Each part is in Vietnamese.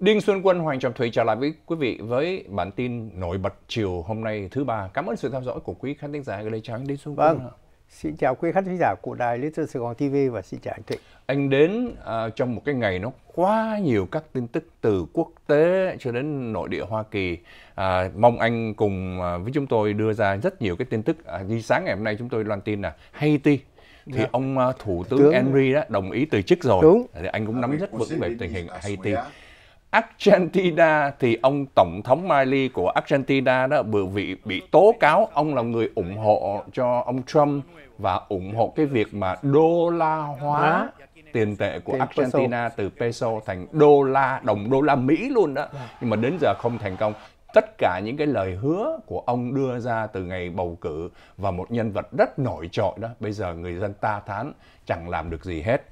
Đinh Xuân Quân, Hoàng Trọng Thủy trở lại với quý vị với bản tin nổi bật chiều hôm nay thứ ba. Cảm ơn sự theo dõi của quý khán thính giả Lê Tráng Đinh Xuân vâng. Quân. Xin chào quý khán thính giả của Đài Lý Tư Sài Gòn TV và xin chào anh Thịnh. Anh đến uh, trong một cái ngày nó quá nhiều các tin tức từ quốc tế cho đến nội địa Hoa Kỳ. Uh, mong anh cùng uh, với chúng tôi đưa ra rất nhiều cái tin tức. Uh, như sáng ngày hôm nay chúng tôi loan tin là Haiti thì yeah. Dạ. ông uh, thủ tướng, tướng Henry đó đồng ý từ chức rồi. Đúng. Thì anh cũng nắm rất vững về tình hình Haiti. Argentina thì ông tổng thống Miley của Argentina đó vừa bị bị tố cáo ông là người ủng hộ cho ông Trump và ủng hộ cái việc mà đô la hóa tiền tệ của Argentina từ peso thành đô la đồng đô la Mỹ luôn đó dạ. nhưng mà đến giờ không thành công tất cả những cái lời hứa của ông đưa ra từ ngày bầu cử và một nhân vật rất nổi trội đó bây giờ người dân ta thán chẳng làm được gì hết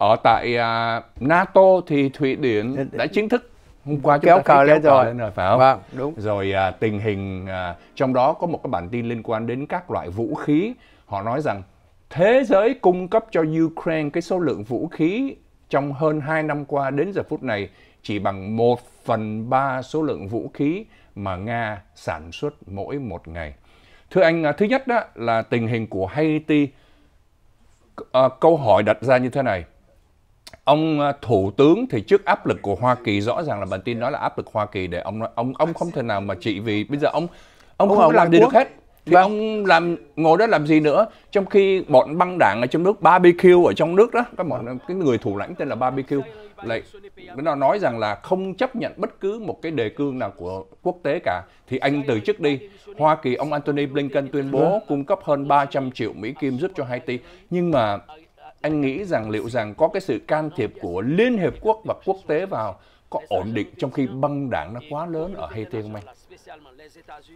ở tại uh, NATO thì Thụy Điển đã chính thức hôm qua chúng kéo ta cờ lên rồi. rồi phải không? Vâng, đúng. Rồi à, tình hình à, trong đó có một cái bản tin liên quan đến các loại vũ khí. Họ nói rằng thế giới cung cấp cho Ukraine cái số lượng vũ khí trong hơn 2 năm qua đến giờ phút này chỉ bằng 1 phần 3 số lượng vũ khí mà Nga sản xuất mỗi một ngày. Thưa anh, à, thứ nhất đó là tình hình của Haiti. À, câu hỏi đặt ra như thế này ông à, thủ tướng thì trước áp lực của Hoa Kỳ rõ ràng là bản tin nói là áp lực Hoa Kỳ để ông ông ông không thể nào mà trị vì bây giờ ông ông, ông không làm gì được hết thì vâng. ông làm ngồi đó làm gì nữa trong khi bọn băng đảng ở trong nước barbecue ở trong nước đó các bọn cái người thủ lãnh tên là barbecue lại nó nói rằng là không chấp nhận bất cứ một cái đề cương nào của quốc tế cả thì anh từ chức đi hoa kỳ ông antony blinken tuyên bố vâng. cung cấp hơn 300 triệu mỹ kim giúp cho haiti nhưng mà anh nghĩ rằng liệu rằng có cái sự can thiệp của Liên Hiệp Quốc và quốc tế vào có ổn định trong khi băng đảng nó quá lớn ở Haiti không anh?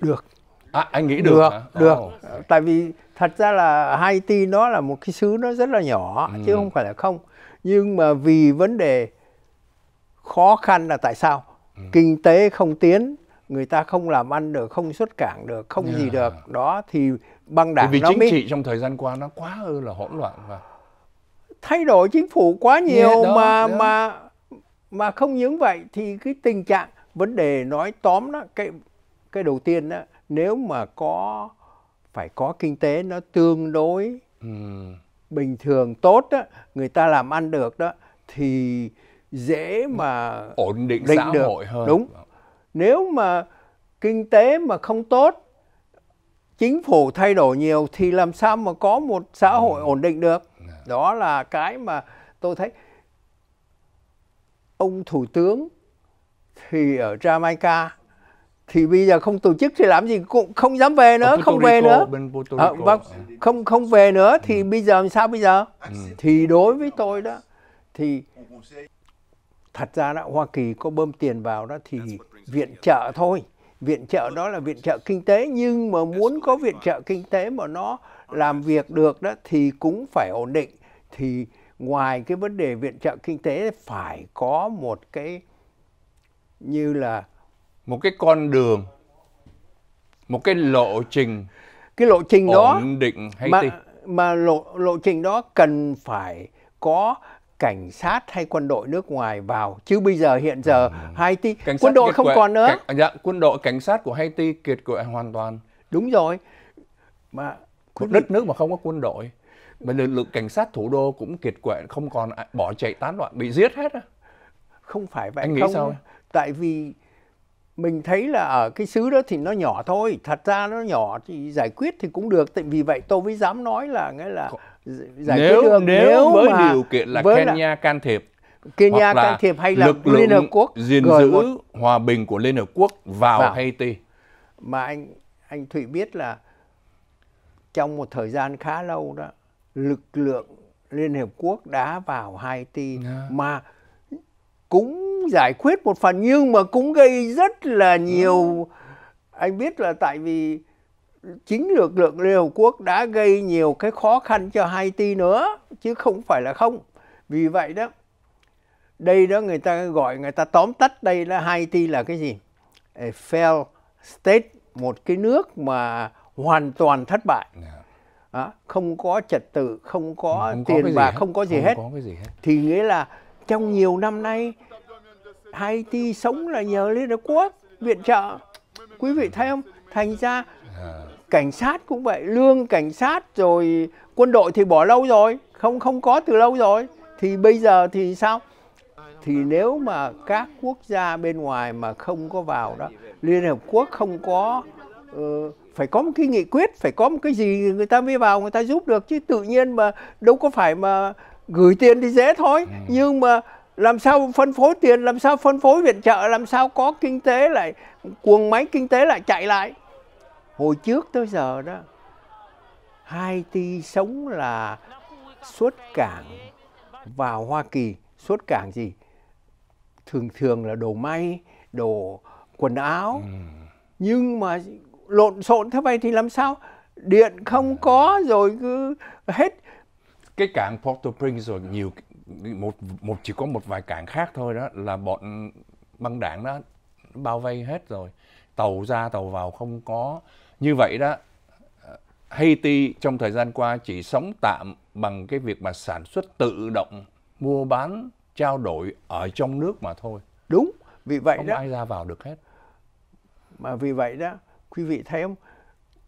Được. À, anh nghĩ được Được, được. Oh. Tại vì thật ra là Haiti nó là một cái xứ nó rất là nhỏ, ừ. chứ không phải là không. Nhưng mà vì vấn đề khó khăn là tại sao? Ừ. Kinh tế không tiến, người ta không làm ăn được, không xuất cảng được, không yeah. gì được. Đó thì băng đảng thì vì nó chính mới... trị trong thời gian qua nó quá ư là hỗn loạn và thay đổi chính phủ quá dạ, nhiều yeah, đó, mà đó. mà mà không những vậy thì cái tình trạng vấn đề nói tóm đó cái cái đầu tiên đó nếu mà có phải có kinh tế nó tương đối ừ. bình thường tốt đó người ta làm ăn được đó thì dễ mà ổn định, định xã được. hội hơn đúng nếu mà kinh tế mà không tốt chính phủ thay đổi nhiều thì làm sao mà có một xã hội ừ. ổn định được đó là cái mà tôi thấy ông thủ tướng thì ở Jamaica thì bây giờ không tổ chức thì làm gì cũng không dám về nữa, không về nữa. À, không không về nữa ừ. thì ừ. bây giờ làm sao bây giờ? Ừ. Thì đối với tôi đó thì thật ra đó Hoa Kỳ có bơm tiền vào đó thì viện trợ thôi. Viện trợ đó là viện trợ kinh tế nhưng mà muốn có viện trợ kinh tế mà nó làm việc được đó thì cũng phải ổn định thì ngoài cái vấn đề viện trợ kinh tế phải có một cái như là một cái con đường một cái lộ trình cái lộ trình đó ổn định hay mà, mà lộ lộ trình đó cần phải có cảnh sát hay quân đội nước ngoài vào chứ bây giờ hiện giờ ừ. Haiti cảnh quân đội không của, còn nữa cảnh, dạ, quân đội cảnh sát của Haiti kiệt quệ hoàn toàn đúng rồi mà một đất nước mà không có quân đội mà lực lượng cảnh sát thủ đô cũng kiệt quệ không còn bỏ chạy tán loạn bị giết hết á, không phải vậy anh nghĩ không, sao tại vì mình thấy là ở cái xứ đó thì nó nhỏ thôi thật ra nó nhỏ thì giải quyết thì cũng được tại vì vậy tôi mới dám nói là nghĩa là giải nếu, quyết được nếu, nếu với mà, điều kiện là Kenya là, can thiệp Kenya can thiệp hay là lực lượng Liên Hợp Quốc gìn giữ một... hòa bình của Liên Hợp Quốc vào, vào Haiti mà anh anh Thụy biết là trong một thời gian khá lâu đó lực lượng Liên Hiệp Quốc đã vào Haiti yeah. Dạ. mà cũng giải quyết một phần nhưng mà cũng gây rất là nhiều dạ. anh biết là tại vì chính lực lượng Liên Hợp Quốc đã gây nhiều cái khó khăn cho Haiti nữa chứ không phải là không vì vậy đó đây đó người ta gọi người ta tóm tắt đây là Haiti là cái gì A failed state một cái nước mà hoàn toàn thất bại à, không có trật tự không có không tiền bạc không có gì không hết có gì hết thì nghĩa là trong nhiều năm nay Haiti sống là nhờ Liên Hợp Quốc viện trợ quý vị thấy không thành ra dạ. cảnh sát cũng vậy lương cảnh sát rồi quân đội thì bỏ lâu rồi không không có từ lâu rồi thì bây giờ thì sao thì nếu mà các quốc gia bên ngoài mà không có vào đó liên hợp quốc không có uh, phải có một cái nghị quyết phải có một cái gì người ta mới vào người ta giúp được chứ tự nhiên mà đâu có phải mà gửi tiền thì dễ thôi ừ. nhưng mà làm sao phân phối tiền làm sao phân phối viện trợ làm sao có kinh tế lại cuồng máy kinh tế lại chạy lại hồi trước tới giờ đó hai Haiti sống là xuất cảng vào Hoa Kỳ xuất cảng gì thường thường là đồ may đồ quần áo ừ. nhưng mà lộn xộn thế này thì làm sao điện không có rồi cứ hết cái cảng Porto Prince rồi nhiều một một chỉ có một vài cảng khác thôi đó là bọn băng đảng đó bao vây hết rồi tàu ra tàu vào không có như vậy đó Haiti trong thời gian qua chỉ sống tạm bằng cái việc mà sản xuất tự động mua bán trao đổi ở trong nước mà thôi đúng vì vậy không đó ai ra vào được hết mà vì vậy đó quý vị thấy không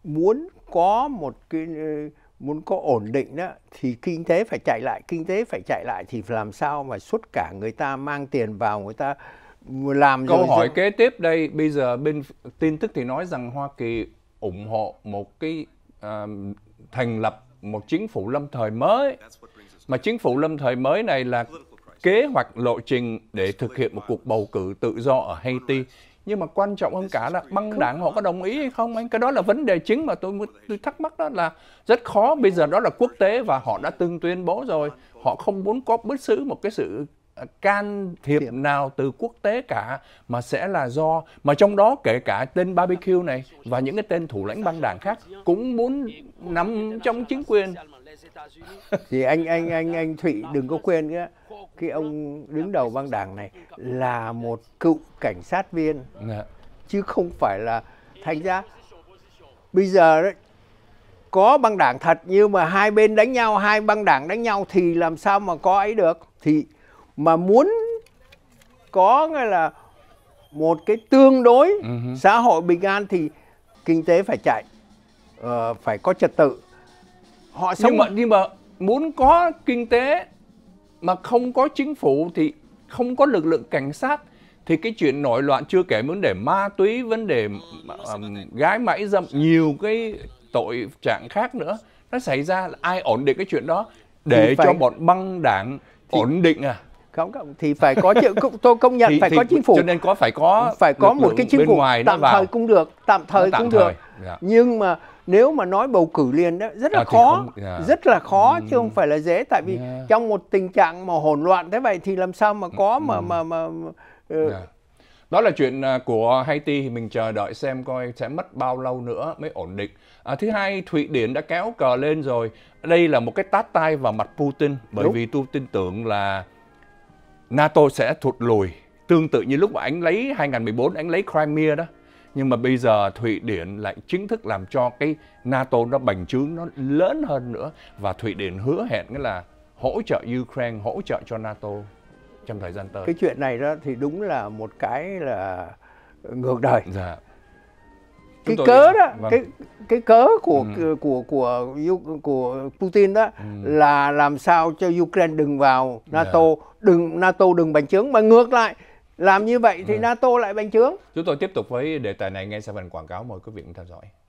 muốn có một cái ờ, muốn có ổn định đó thì kinh tế phải chạy lại kinh tế phải chạy lại thì làm sao mà suốt cả người ta mang tiền vào người ta làm câu rồi hỏi rồi. kế tiếp đây bây giờ bên tin tức thì nói rằng Hoa Kỳ ủng hộ một cái uh, thành lập một chính phủ lâm thời mới mà chính phủ lâm thời mới này là kế hoạch lộ trình để thực hiện một cuộc bầu cử tự do ở Haiti nhưng mà quan trọng hơn cả là băng đảng họ có đồng ý hay không anh cái đó là vấn đề chính mà tôi tôi thắc mắc đó là rất khó bây giờ đó là quốc tế và họ đã từng tuyên bố rồi họ không muốn có bất cứ một cái sự à, can thiệp nào từ quốc tế cả mà sẽ là do mà trong đó kể cả tên barbecue này và những cái tên thủ lãnh băng đảng khác cũng muốn nằm trong chính quyền thì anh anh anh anh thụy đừng có quên nhé cái ông đứng đầu băng đảng này là một cựu cảnh sát viên Đã. Dạ. chứ không phải là thành ra bây giờ đấy có băng đảng thật nhưng mà hai bên đánh nhau hai băng đảng đánh nhau thì làm sao mà có ấy được thì mà muốn có nghĩa là một cái tương đối uh-huh. xã hội bình an thì kinh tế phải chạy uh, phải có trật tự họ sống nhưng mà nhưng mà muốn có kinh tế mà không có chính phủ thì không có lực lượng cảnh sát thì cái chuyện nổi loạn chưa kể vấn đề ma túy vấn đề um, gái mãi dâm dạ. nhiều cái tội trạng khác nữa nó xảy ra là ai ổn định cái chuyện đó để phải... cho bọn băng đảng thì... ổn định à không, không thì phải có tôi công nhận thì, phải thì, có chính phủ cho nên có phải có phải có một cái chính phủ tạm thời cũng được tạm thời cũng tạm cũng thời. được dạ. nhưng mà nếu mà nói bầu cử liền đó rất là à, khó không, dạ. rất là khó ừ. chứ không phải là dễ tại vì yeah. Dạ. trong một tình trạng mà hỗn loạn thế vậy thì làm sao mà ừ, có mà ừ. mà mà, mà uh... yeah. Ừ. Dạ. đó là chuyện à, của Haiti thì mình chờ đợi xem coi sẽ mất bao lâu nữa mới ổn định à, thứ hai Thụy Điển đã kéo cờ lên rồi đây là một cái tát tay vào mặt Putin bởi Đúng. vì tin tưởng là NATO sẽ thụt lùi tương tự như lúc mà anh lấy 2014 anh lấy Crimea đó nhưng mà bây giờ Thụy Điển lại chính thức làm cho cái NATO nó bành trướng nó lớn hơn nữa và Thụy Điển hứa hẹn nghĩa là hỗ trợ Ukraine hỗ trợ cho NATO trong thời gian tới cái chuyện này đó thì đúng là một cái là ngược đời dạ. cái cớ đó vâng. cái cái cớ của ừ. của của của, Putin đó ừ. là làm sao cho Ukraine đừng vào dạ. NATO, yeah. đừng NATO đừng bành trướng mà ngược lại làm như vậy thì ừ. NATO lại bành trướng. Chúng tôi tiếp tục với đề tài này ngay sau phần quảng cáo mời quý vị cùng theo dõi.